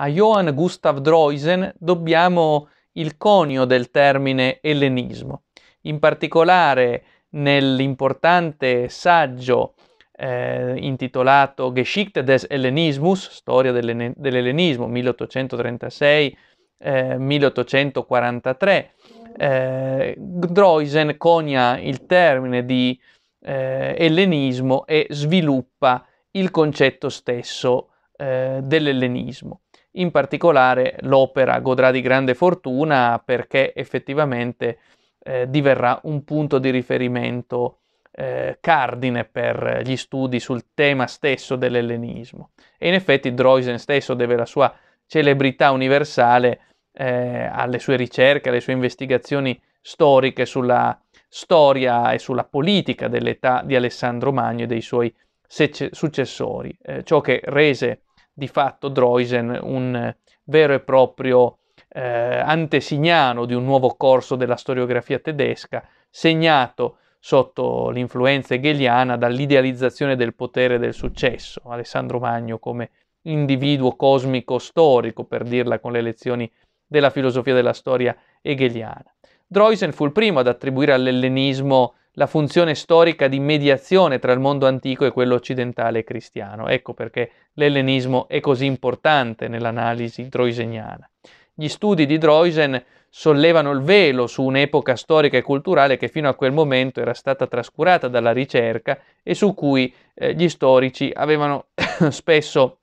A Johann Gustav Droysen dobbiamo il conio del termine ellenismo, in particolare nell'importante saggio eh, intitolato Geschichte des Hellenismus, storia dell'ellenismo 1836-1843, eh, eh, Droysen conia il termine di eh, ellenismo e sviluppa il concetto stesso eh, dell'ellenismo. In particolare l'opera godrà di grande fortuna perché effettivamente eh, diverrà un punto di riferimento eh, cardine per gli studi sul tema stesso dell'ellenismo. E in effetti Droysen stesso deve la sua celebrità universale eh, alle sue ricerche, alle sue investigazioni storiche sulla storia e sulla politica dell'età di Alessandro Magno e dei suoi successori, eh, ciò che rese di fatto Droisen un eh, vero e proprio eh, antesignano di un nuovo corso della storiografia tedesca, segnato sotto l'influenza hegeliana dall'idealizzazione del potere e del successo, Alessandro Magno come individuo cosmico storico, per dirla con le lezioni della filosofia della storia hegeliana. Droysen fu il primo ad attribuire all'ellenismo la funzione storica di mediazione tra il mondo antico e quello occidentale e cristiano. Ecco perché l'ellenismo è così importante nell'analisi droiseniana. Gli studi di Droisen sollevano il velo su un'epoca storica e culturale che fino a quel momento era stata trascurata dalla ricerca e su cui eh, gli storici avevano spesso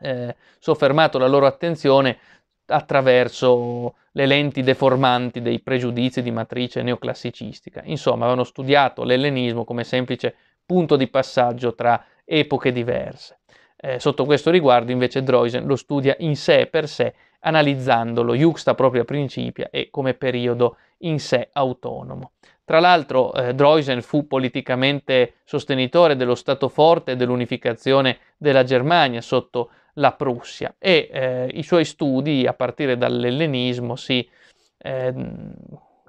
eh, soffermato la loro attenzione attraverso le lenti deformanti dei pregiudizi di matrice neoclassicistica. Insomma, avevano studiato l'ellenismo come semplice punto di passaggio tra epoche diverse. Eh, sotto questo riguardo, invece, Droysen lo studia in sé per sé, analizzandolo juxta a principia e come periodo in sé autonomo. Tra l'altro, eh, Droysen fu politicamente sostenitore dello Stato forte e dell'unificazione della Germania sotto la Prussia e eh, i suoi studi a partire dall'ellenismo si eh,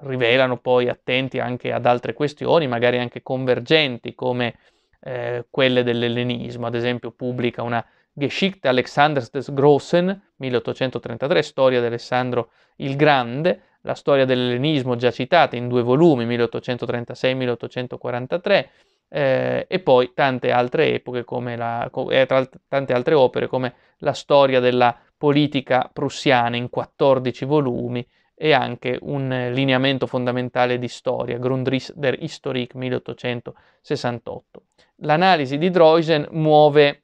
rivelano poi attenti anche ad altre questioni, magari anche convergenti come eh, quelle dell'ellenismo, ad esempio pubblica una Geschichte Alexanders des Großen 1833, storia di Alessandro il Grande, la storia dell'ellenismo già citata in due volumi 1836-1843 eh, e poi tante altre epoche come la, eh, tante altre opere come la storia della politica prussiana in 14 volumi e anche un lineamento fondamentale di storia, Grundriss der Historik 1868. L'analisi di Droysen muove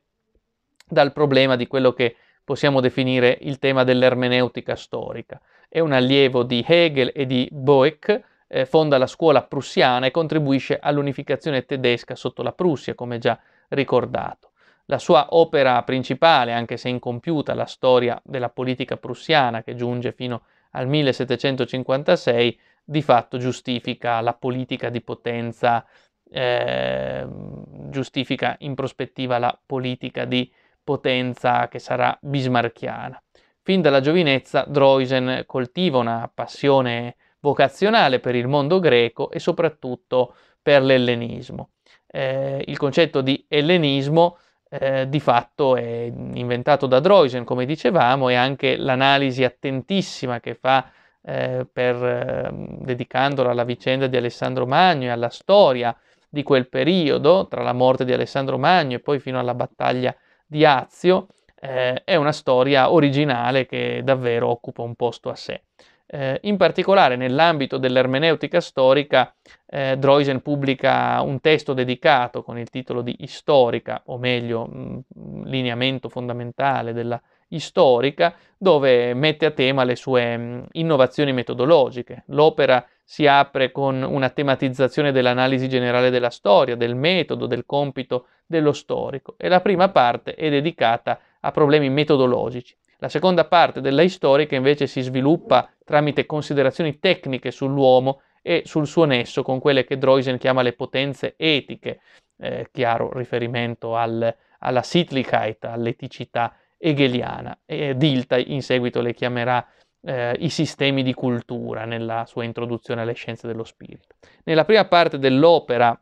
dal problema di quello che possiamo definire il tema dell'ermeneutica storica. È un allievo di Hegel e di Boeck, eh, fonda la scuola prussiana e contribuisce all'unificazione tedesca sotto la Prussia, come già ricordato. La sua opera principale, anche se incompiuta, la storia della politica prussiana, che giunge fino al 1756, di fatto giustifica la politica di potenza, eh, giustifica in prospettiva la politica di potenza che sarà bismarchiana. Fin dalla giovinezza Droysen coltiva una passione vocazionale per il mondo greco e soprattutto per l'ellenismo. Eh, il concetto di ellenismo eh, di fatto è inventato da Droysen, come dicevamo, e anche l'analisi attentissima che fa eh, per, ehm, dedicandola alla vicenda di Alessandro Magno e alla storia di quel periodo, tra la morte di Alessandro Magno e poi fino alla battaglia di Azio, eh, è una storia originale che davvero occupa un posto a sé. Eh, in particolare nell'ambito dell'ermeneutica storica, eh, Droysen pubblica un testo dedicato con il titolo di Istorica, o meglio, mh, mm, mm, lineamento fondamentale della Istorica, dove mette a tema le sue mh, mm, innovazioni metodologiche. L'opera si apre con una tematizzazione dell'analisi generale della storia, del metodo, del compito dello storico e la prima parte è dedicata a problemi metodologici. La seconda parte della historica invece si sviluppa tramite considerazioni tecniche sull'uomo e sul suo nesso con quelle che Droysen chiama le potenze etiche, eh, chiaro riferimento al, alla Sittlichkeit, all'eticità hegeliana. E Dilta in seguito le chiamerà eh, i sistemi di cultura nella sua introduzione alle scienze dello spirito. Nella prima parte dell'opera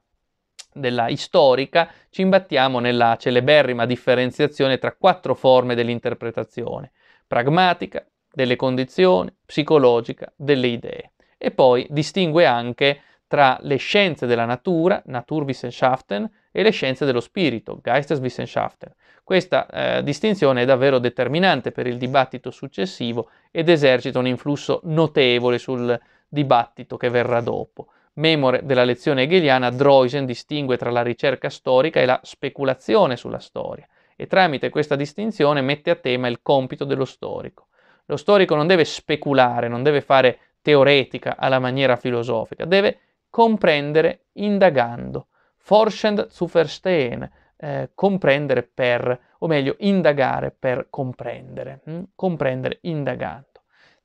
della storica, ci imbattiamo nella celeberrima differenziazione tra quattro forme dell'interpretazione, pragmatica, delle condizioni, psicologica, delle idee. E poi distingue anche tra le scienze della natura, Naturwissenschaften, e le scienze dello spirito, Geisteswissenschaften. Questa eh, distinzione è davvero determinante per il dibattito successivo ed esercita un influsso notevole sul dibattito che verrà dopo. Memore della lezione hegeliana, Droysen distingue tra la ricerca storica e la speculazione sulla storia e tramite questa distinzione mette a tema il compito dello storico. Lo storico non deve speculare, non deve fare teoretica alla maniera filosofica, deve comprendere indagando, forschend zu verstehen, eh, comprendere per, o meglio, indagare per comprendere, hm? comprendere indagando.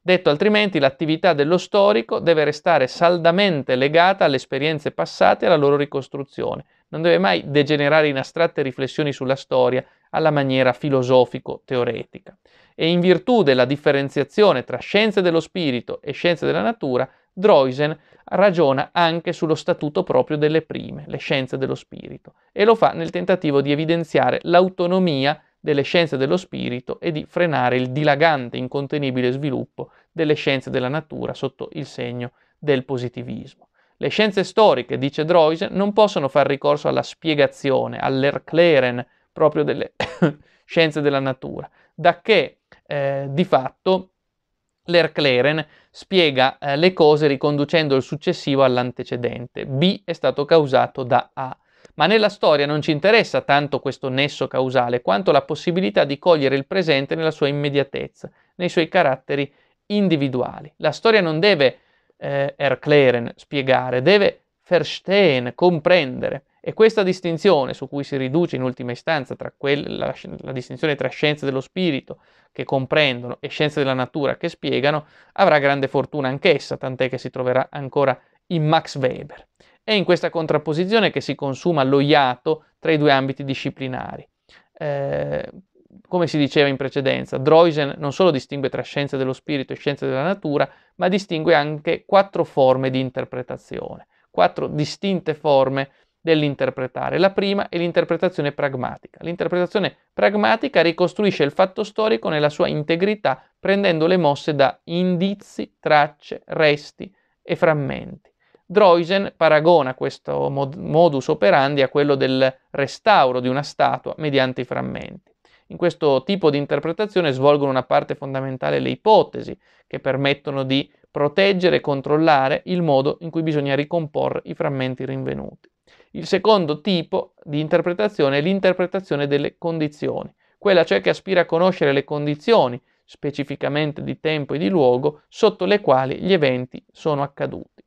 Detto altrimenti, l'attività dello storico deve restare saldamente legata alle esperienze passate e alla loro ricostruzione. Non deve mai degenerare in astratte riflessioni sulla storia alla maniera filosofico-teoretica. E in virtù della differenziazione tra scienze dello spirito e scienze della natura, Droysen ragiona anche sullo statuto proprio delle prime, le scienze dello spirito, e lo fa nel tentativo di evidenziare l'autonomia delle scienze dello spirito e di frenare il dilagante, incontenibile sviluppo delle scienze della natura sotto il segno del positivismo. Le scienze storiche, dice Droysen, non possono far ricorso alla spiegazione, all'erkleren proprio delle scienze della natura, da che eh, di fatto l'erkleren spiega eh, le cose riconducendo il successivo all'antecedente. B è stato causato da A ma nella storia non ci interessa tanto questo nesso causale quanto la possibilità di cogliere il presente nella sua immediatezza, nei suoi caratteri individuali. La storia non deve eh, erklären, spiegare, deve verstehen, comprendere. E questa distinzione, su cui si riduce in ultima istanza tra quella, la, la distinzione tra scienze dello spirito che comprendono e scienze della natura che spiegano, avrà grande fortuna anch'essa, tant'è che si troverà ancora in Max Weber. È in questa contrapposizione che si consuma lo iato tra i due ambiti disciplinari. Eh, come si diceva in precedenza, Droysen non solo distingue tra scienze dello spirito e scienze della natura, ma distingue anche quattro forme di interpretazione, quattro distinte forme dell'interpretare. La prima è l'interpretazione pragmatica. L'interpretazione pragmatica ricostruisce il fatto storico nella sua integrità, prendendo le mosse da indizi, tracce, resti e frammenti. Droisen paragona questo mod- modus operandi a quello del restauro di una statua mediante i frammenti. In questo tipo di interpretazione svolgono una parte fondamentale le ipotesi che permettono di proteggere e controllare il modo in cui bisogna ricomporre i frammenti rinvenuti. Il secondo tipo di interpretazione è l'interpretazione delle condizioni, quella cioè che aspira a conoscere le condizioni, specificamente di tempo e di luogo, sotto le quali gli eventi sono accaduti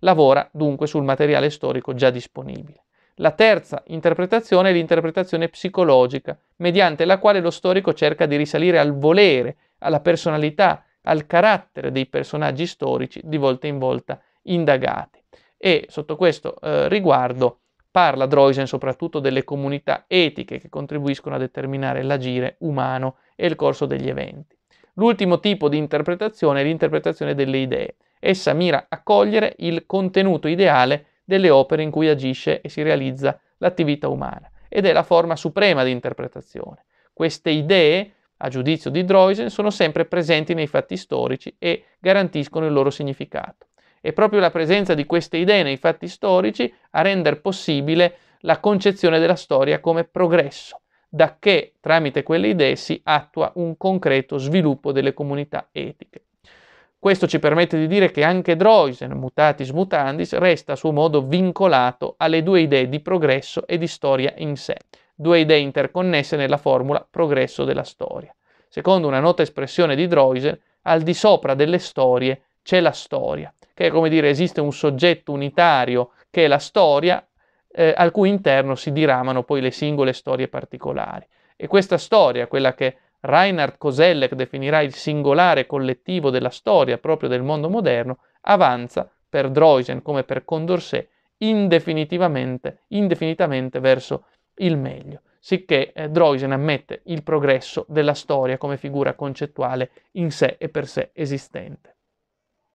lavora dunque sul materiale storico già disponibile. La terza interpretazione è l'interpretazione psicologica, mediante la quale lo storico cerca di risalire al volere, alla personalità, al carattere dei personaggi storici di volta in volta indagati. E sotto questo eh, riguardo parla Droysen soprattutto delle comunità etiche che contribuiscono a determinare l'agire umano e il corso degli eventi. L'ultimo tipo di interpretazione è l'interpretazione delle idee Essa mira a cogliere il contenuto ideale delle opere in cui agisce e si realizza l'attività umana ed è la forma suprema di interpretazione. Queste idee, a giudizio di Droysen, sono sempre presenti nei fatti storici e garantiscono il loro significato. È proprio la presenza di queste idee nei fatti storici a rendere possibile la concezione della storia come progresso, da che tramite quelle idee si attua un concreto sviluppo delle comunità etiche. Questo ci permette di dire che anche Droysen, mutatis mutandis, resta a suo modo vincolato alle due idee di progresso e di storia in sé, due idee interconnesse nella formula progresso della storia. Secondo una nota espressione di Droysen, al di sopra delle storie c'è la storia, che è come dire esiste un soggetto unitario che è la storia, eh, al cui interno si diramano poi le singole storie particolari. E questa storia, quella che Reinhard che definirà il singolare collettivo della storia proprio del mondo moderno, avanza per Droysen come per Condorcet indefinitivamente, indefinitamente verso il meglio, sicché eh, Droysen ammette il progresso della storia come figura concettuale in sé e per sé esistente.